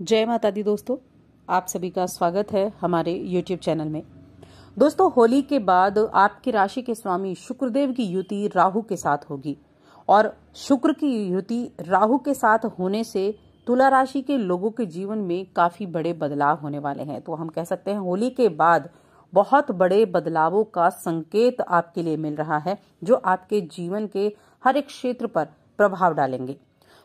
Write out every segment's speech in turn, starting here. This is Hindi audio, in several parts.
जय माता दी दोस्तों आप सभी का स्वागत है हमारे यूट्यूब चैनल में दोस्तों होली के बाद आपकी राशि के स्वामी शुक्रदेव की युति राहु के साथ होगी और शुक्र की युति राहु के साथ होने से तुला राशि के लोगों के जीवन में काफी बड़े बदलाव होने वाले हैं तो हम कह सकते हैं होली के बाद बहुत बड़े बदलावों का संकेत आपके लिए मिल रहा है जो आपके जीवन के हर एक क्षेत्र पर प्रभाव डालेंगे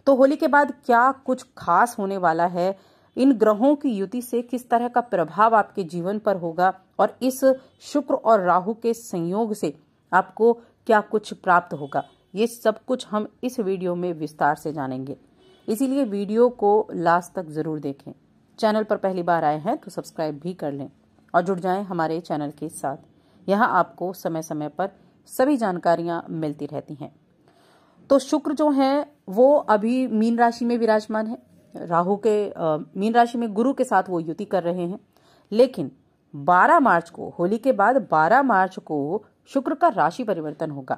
तो होली के बाद क्या कुछ खास होने वाला है इन ग्रहों की युति से किस तरह का प्रभाव आपके जीवन पर होगा और इस शुक्र और राहु के संयोग से आपको क्या कुछ प्राप्त होगा ये सब कुछ हम इस वीडियो में विस्तार से जानेंगे इसीलिए वीडियो को लास्ट तक जरूर देखें चैनल पर पहली बार आए हैं तो सब्सक्राइब भी कर लें और जुड़ जाएं हमारे चैनल के साथ यहाँ आपको समय समय पर सभी जानकारियाँ मिलती रहती हैं तो शुक्र जो है वो अभी मीन राशि में विराजमान है राहु के मीन राशि में गुरु के साथ वो युति कर रहे हैं लेकिन 12 मार्च को होली के बाद 12 मार्च को शुक्र का राशि परिवर्तन होगा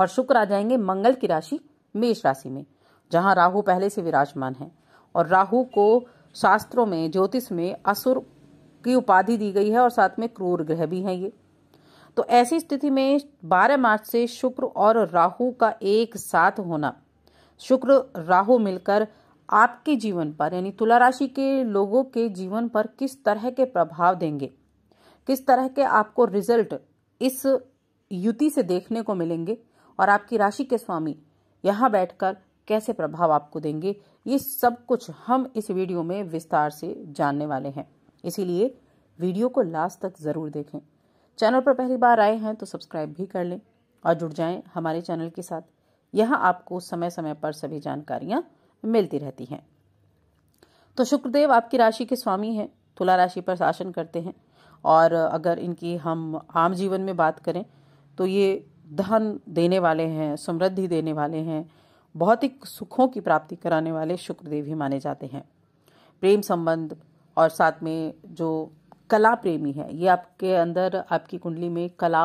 और शुक्र आ जाएंगे मंगल की राशि मेष राशि में जहां राहु पहले से विराजमान है और राहु को शास्त्रों में ज्योतिष में असुर की उपाधि दी गई है और साथ में क्रूर ग्रह भी हैं ये तो ऐसी स्थिति में 12 मार्च से शुक्र और राहु का एक साथ होना शुक्र राहु मिलकर आपके जीवन पर यानी तुला राशि के लोगों के जीवन पर किस तरह के प्रभाव देंगे किस तरह के आपको रिजल्ट इस युति से देखने को मिलेंगे और आपकी राशि के स्वामी यहाँ बैठकर कैसे प्रभाव आपको देंगे ये सब कुछ हम इस वीडियो में विस्तार से जानने वाले हैं इसीलिए वीडियो को लास्ट तक ज़रूर देखें चैनल पर पहली बार आए हैं तो सब्सक्राइब भी कर लें और जुड़ जाएं हमारे चैनल के साथ यहाँ आपको समय समय पर सभी जानकारियाँ मिलती रहती हैं तो शुक्रदेव आपकी राशि के स्वामी हैं तुला राशि पर शासन करते हैं और अगर इनकी हम आम जीवन में बात करें तो ये धन देने वाले हैं समृद्धि देने वाले हैं भौतिक सुखों की प्राप्ति कराने वाले शुक्रदेव ही माने जाते हैं प्रेम संबंध और साथ में जो कला प्रेमी है ये आपके अंदर आपकी कुंडली में कला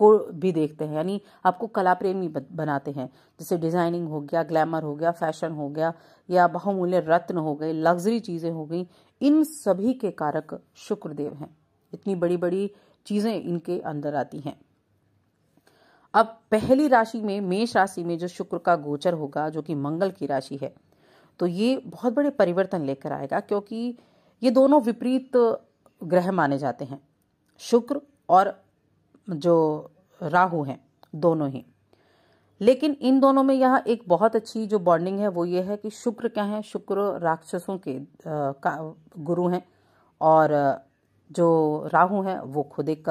को भी देखते हैं यानी आपको कला प्रेमी बनाते हैं जैसे डिजाइनिंग हो गया ग्लैमर हो गया फैशन हो गया या बहुमूल्य रत्न हो गए लग्जरी चीजें हो गई इन सभी के कारक शुक्रदेव हैं इतनी बड़ी बड़ी चीजें इनके अंदर आती हैं अब पहली राशि में मेष राशि में जो शुक्र का गोचर होगा जो कि मंगल की राशि है तो ये बहुत बड़े परिवर्तन लेकर आएगा क्योंकि ये दोनों विपरीत ग्रह माने जाते हैं शुक्र और जो राहु हैं दोनों ही लेकिन इन दोनों में यह एक बहुत अच्छी जो बॉन्डिंग है वो ये है कि शुक्र क्या है शुक्र राक्षसों के का गुरु हैं और जो राहु हैं वो खुद एक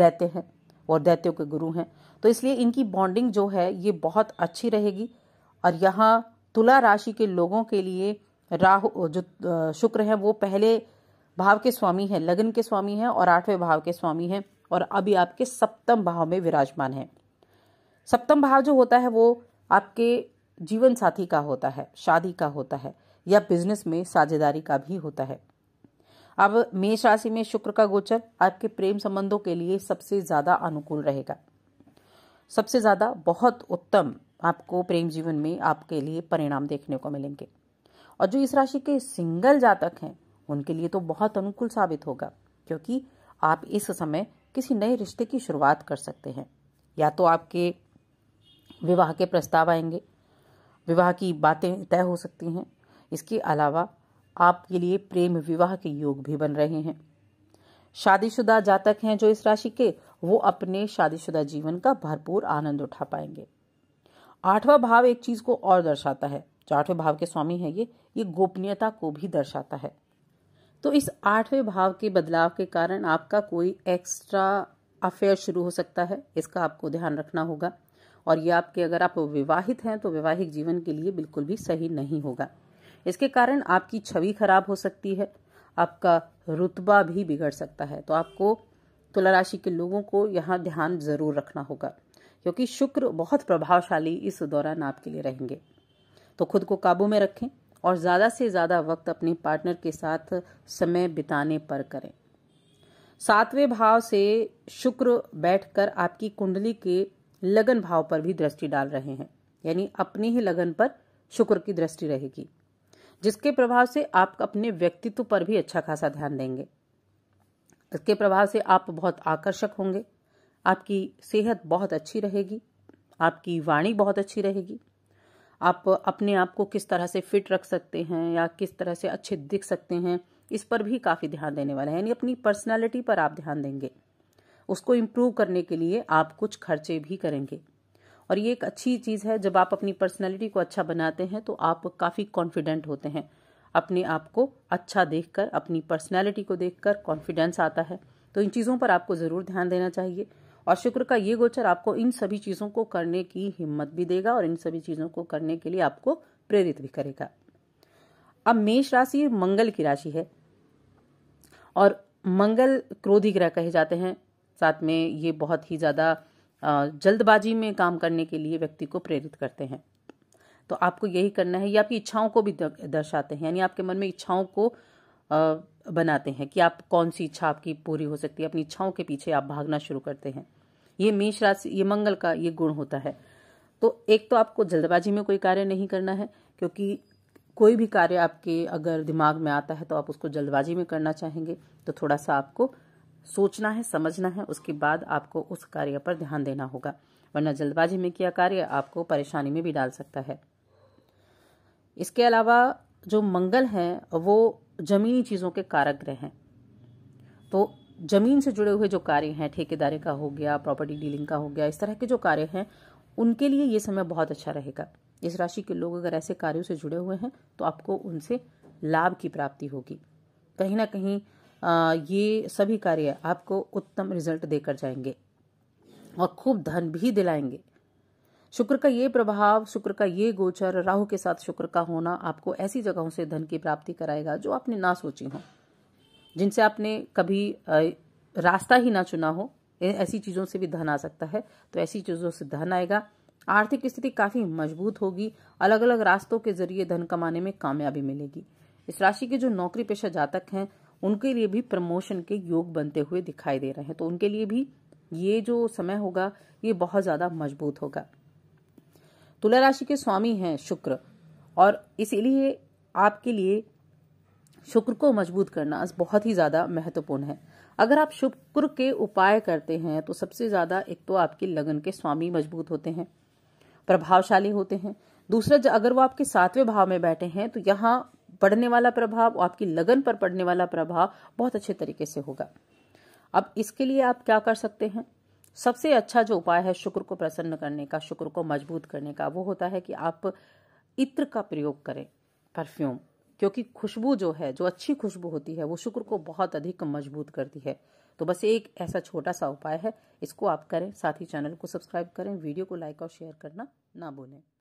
दैत्य हैं और दैत्यों के गुरु हैं तो इसलिए इनकी बॉन्डिंग जो है ये बहुत अच्छी रहेगी और यहाँ तुला राशि के लोगों के लिए राहु जो शुक्र है वो पहले भाव के स्वामी है लगन के स्वामी है और आठवें भाव के स्वामी है और अभी आपके सप्तम भाव में विराजमान है सप्तम भाव जो होता है वो आपके जीवन साथी का होता है शादी का होता है या बिजनेस में साझेदारी का भी होता है अब मेष राशि में शुक्र का गोचर आपके प्रेम संबंधों के लिए सबसे ज़्यादा अनुकूल रहेगा सबसे ज़्यादा बहुत उत्तम आपको प्रेम जीवन में आपके लिए परिणाम देखने को मिलेंगे और जो इस राशि के सिंगल जातक हैं उनके लिए तो बहुत अनुकूल साबित होगा क्योंकि आप इस समय किसी नए रिश्ते की शुरुआत कर सकते हैं या तो आपके विवाह के प्रस्ताव आएंगे विवाह की बातें तय हो सकती हैं इसके अलावा आपके लिए प्रेम विवाह के योग भी बन रहे हैं शादीशुदा जातक हैं जो इस राशि के वो अपने शादीशुदा जीवन का भरपूर आनंद उठा पाएंगे आठवां भाव एक चीज को और दर्शाता है जो आठवें भाव के स्वामी है ये ये गोपनीयता को भी दर्शाता है तो इस आठवें भाव के बदलाव के कारण आपका कोई एक्स्ट्रा अफेयर शुरू हो सकता है इसका आपको ध्यान रखना होगा और ये आपके अगर आप विवाहित हैं तो वैवाहिक जीवन के लिए बिल्कुल भी सही नहीं होगा इसके कारण आपकी छवि खराब हो सकती है आपका रुतबा भी बिगड़ सकता है तो आपको तुला राशि के लोगों को यहाँ ध्यान जरूर रखना होगा क्योंकि शुक्र बहुत प्रभावशाली इस दौरान आपके लिए रहेंगे तो खुद को काबू में रखें और ज़्यादा से ज़्यादा वक्त अपने पार्टनर के साथ समय बिताने पर करें सातवें भाव से शुक्र बैठकर आपकी कुंडली के लगन भाव पर भी दृष्टि डाल रहे हैं यानी अपनी ही लगन पर शुक्र की दृष्टि रहेगी जिसके प्रभाव से आप अपने व्यक्तित्व पर भी अच्छा खासा ध्यान देंगे इसके प्रभाव से आप बहुत आकर्षक होंगे आपकी सेहत बहुत अच्छी रहेगी आपकी वाणी बहुत अच्छी रहेगी आप अपने आप को किस तरह से फिट रख सकते हैं या किस तरह से अच्छे दिख सकते हैं इस पर भी काफ़ी ध्यान देने वाला है यानी अपनी पर्सनैलिटी पर आप ध्यान देंगे उसको इम्प्रूव करने के लिए आप कुछ खर्चे भी करेंगे और ये एक अच्छी चीज़ है जब आप अपनी पर्सनैलिटी को अच्छा बनाते हैं तो आप काफ़ी कॉन्फिडेंट होते हैं अपने आप को अच्छा देखकर अपनी पर्सनैलिटी को देखकर कॉन्फिडेंस आता है तो इन चीज़ों पर आपको ज़रूर ध्यान देना चाहिए और शुक्र का ये गोचर आपको इन सभी चीज़ों को करने की हिम्मत भी देगा और इन सभी चीज़ों को करने के लिए आपको प्रेरित भी करेगा अब मेष राशि मंगल की राशि है और मंगल क्रोधी ग्रह कहे जाते हैं साथ में ये बहुत ही ज़्यादा जल्दबाजी में काम करने के लिए व्यक्ति को प्रेरित करते हैं तो आपको यही करना है ये आपकी इच्छाओं को भी दर्शाते हैं यानी आपके मन में इच्छाओं को बनाते हैं कि आप कौन सी इच्छा आपकी पूरी हो सकती है अपनी इच्छाओं के पीछे आप भागना शुरू करते हैं ये मेष राशि ये मंगल का ये गुण होता है तो एक तो आपको जल्दबाजी में कोई कार्य नहीं करना है क्योंकि कोई भी कार्य आपके अगर दिमाग में आता है तो आप उसको जल्दबाजी में करना चाहेंगे तो थोड़ा सा आपको सोचना है समझना है उसके बाद आपको उस कार्य पर ध्यान देना होगा वरना जल्दबाजी में किया कार्य आपको परेशानी में भी डाल सकता है इसके अलावा जो मंगल है वो ज़मीनी चीज़ों के कारक ग्रह हैं तो ज़मीन से जुड़े हुए जो कार्य हैं ठेकेदारी का हो गया प्रॉपर्टी डीलिंग का हो गया इस तरह के जो कार्य हैं उनके लिए ये समय बहुत अच्छा रहेगा इस राशि के लोग अगर ऐसे कार्यों से जुड़े हुए हैं तो आपको उनसे लाभ की प्राप्ति होगी कहीं ना कहीं ये सभी कार्य आपको उत्तम रिजल्ट देकर जाएंगे और खूब धन भी दिलाएंगे शुक्र का ये प्रभाव शुक्र का ये गोचर राहु के साथ शुक्र का होना आपको ऐसी जगहों से धन की प्राप्ति कराएगा जो आपने ना सोची हो जिनसे आपने कभी रास्ता ही ना चुना हो ऐसी चीज़ों से भी धन आ सकता है तो ऐसी चीज़ों से धन आएगा आर्थिक स्थिति काफ़ी मजबूत होगी अलग अलग रास्तों के जरिए धन कमाने में कामयाबी मिलेगी इस राशि के जो नौकरी पेशा जातक हैं उनके लिए भी प्रमोशन के योग बनते हुए दिखाई दे रहे हैं तो उनके लिए भी ये जो समय होगा ये बहुत ज़्यादा मजबूत होगा तुला राशि के स्वामी हैं शुक्र और इसीलिए आपके लिए शुक्र को मजबूत करना बहुत ही ज़्यादा महत्वपूर्ण है अगर आप शुक्र के उपाय करते हैं तो सबसे ज़्यादा एक तो आपके लगन के स्वामी मजबूत होते हैं प्रभावशाली होते हैं दूसरा अगर वो आपके सातवें भाव में बैठे हैं तो यहाँ पड़ने वाला प्रभाव आपकी लगन पर पड़ने वाला प्रभाव बहुत अच्छे तरीके से होगा अब इसके लिए आप क्या कर सकते हैं सबसे अच्छा जो उपाय है शुक्र को प्रसन्न करने का शुक्र को मजबूत करने का वो होता है कि आप इत्र का प्रयोग करें परफ्यूम क्योंकि खुशबू जो है जो अच्छी खुशबू होती है वो शुक्र को बहुत अधिक मजबूत करती है तो बस एक ऐसा छोटा सा उपाय है इसको आप करें साथ ही चैनल को सब्सक्राइब करें वीडियो को लाइक और शेयर करना ना भूलें